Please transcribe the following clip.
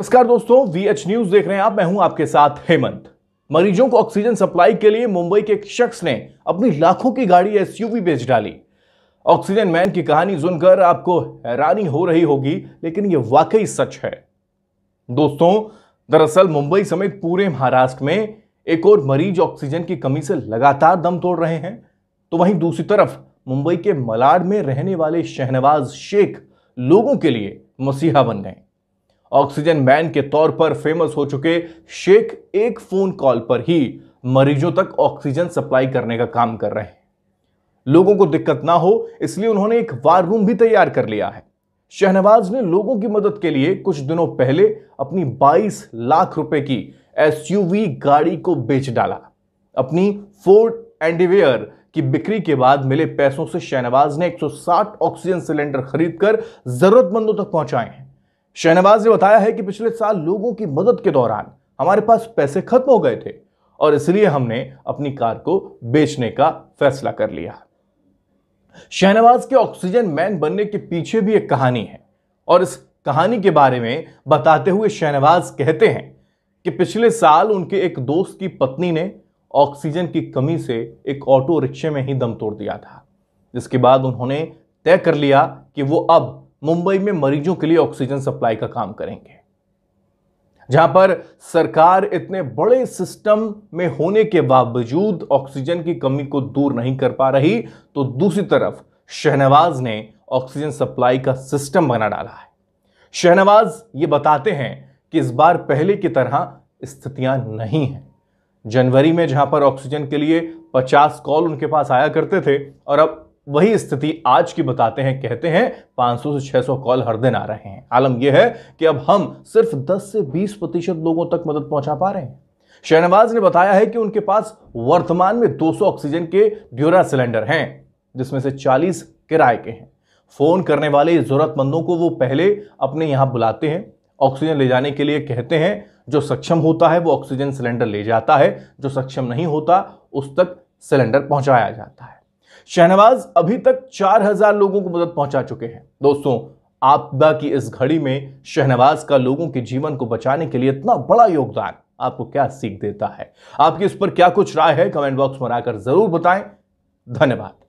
नमस्कार दोस्तों V H news देख रहे हैं आप मैं हूं आपके साथ हेमंत मरीजों को ऑक्सीजन सप्लाई के लिए मुंबई के एक शख्स ने अपनी लाखों की गाड़ी एसयूवी बेच डाली ऑक्सीजन मैन की कहानी सुनकर आपको हैरानी हो रही होगी लेकिन यह वाकई सच है दोस्तों दरअसल मुंबई समेत पूरे महाराष्ट्र में एक और मरीज ऑक्सीजन की कमी से लगातार दम तोड़ रहे हैं तो वहीं दूसरी तरफ मुंबई के मलाड में रहने वाले शहनवाज शेख लोगों के लिए मसीहा बन गए ऑक्सीजन मैन के तौर पर फेमस हो चुके शेख एक फोन कॉल पर ही मरीजों तक ऑक्सीजन सप्लाई करने का काम कर रहे हैं लोगों को दिक्कत ना हो इसलिए उन्होंने एक वार रूम भी तैयार कर लिया है शहनवाज ने लोगों की मदद के लिए कुछ दिनों पहले अपनी 22 लाख रुपए की एसयूवी गाड़ी को बेच डाला अपनी फोर्ड एंडिवेयर की बिक्री के बाद मिले पैसों से शहनवाज ने 160 ऑक्सीजन सिलेंडर खरीदकर जरूरतमंदों तक पहुंचाए हैं शहनवाज ने बताया है कि पिछले साल लोगों की मदद के दौरान हमारे पास पैसे खत्म हो गए थे और इसलिए हमने अपनी कार को बेचने का फैसला कर लिया शहनवाज के ऑक्सीजन मैन बनने के पीछे भी एक कहानी है और इस कहानी के बारे में बताते हुए शहनवाज कहते हैं कि पिछले साल उनके एक दोस्त की पत्नी ने ऑक्सीजन की कमी से एक ऑटो रिक्शे में ही दम तोड़ दिया था जिसके बाद उन्होंने तय कर लिया कि वो अब मुंबई में मरीजों के लिए ऑक्सीजन सप्लाई का काम करेंगे जहां पर सरकार इतने बड़े सिस्टम में होने के बावजूद ऑक्सीजन की कमी को दूर नहीं कर पा रही तो दूसरी तरफ शहनवाज ने ऑक्सीजन सप्लाई का सिस्टम बना डाला है शहनवाज ये बताते हैं कि इस बार पहले की तरह स्थितियां नहीं हैं जनवरी में जहां पर ऑक्सीजन के लिए 50 कॉल उनके पास आया करते थे और अब वही स्थिति आज की बताते हैं कहते हैं 500 से 600 कॉल हर दिन आ रहे हैं आलम यह है कि अब हम सिर्फ 10 से 20 प्रतिशत लोगों तक मदद पहुंचा पा रहे हैं शहनवाज ने बताया है कि उनके पास वर्तमान में 200 ऑक्सीजन के ड्यूरा सिलेंडर हैं जिसमें से 40 किराए के हैं फोन करने वाले जरूरतमंदों को वो पहले अपने यहाँ बुलाते हैं ऑक्सीजन ले जाने के लिए कहते हैं जो सक्षम होता है वो ऑक्सीजन सिलेंडर ले जाता है जो सक्षम नहीं होता उस तक सिलेंडर पहुंचाया जाता है शहनवाज अभी तक 4000 लोगों को मदद पहुंचा चुके हैं दोस्तों आपदा की इस घड़ी में शहनवाज का लोगों के जीवन को बचाने के लिए इतना बड़ा योगदान आपको क्या सीख देता है आपकी इस पर क्या कुछ राय है कमेंट बॉक्स में आकर जरूर बताएं धन्यवाद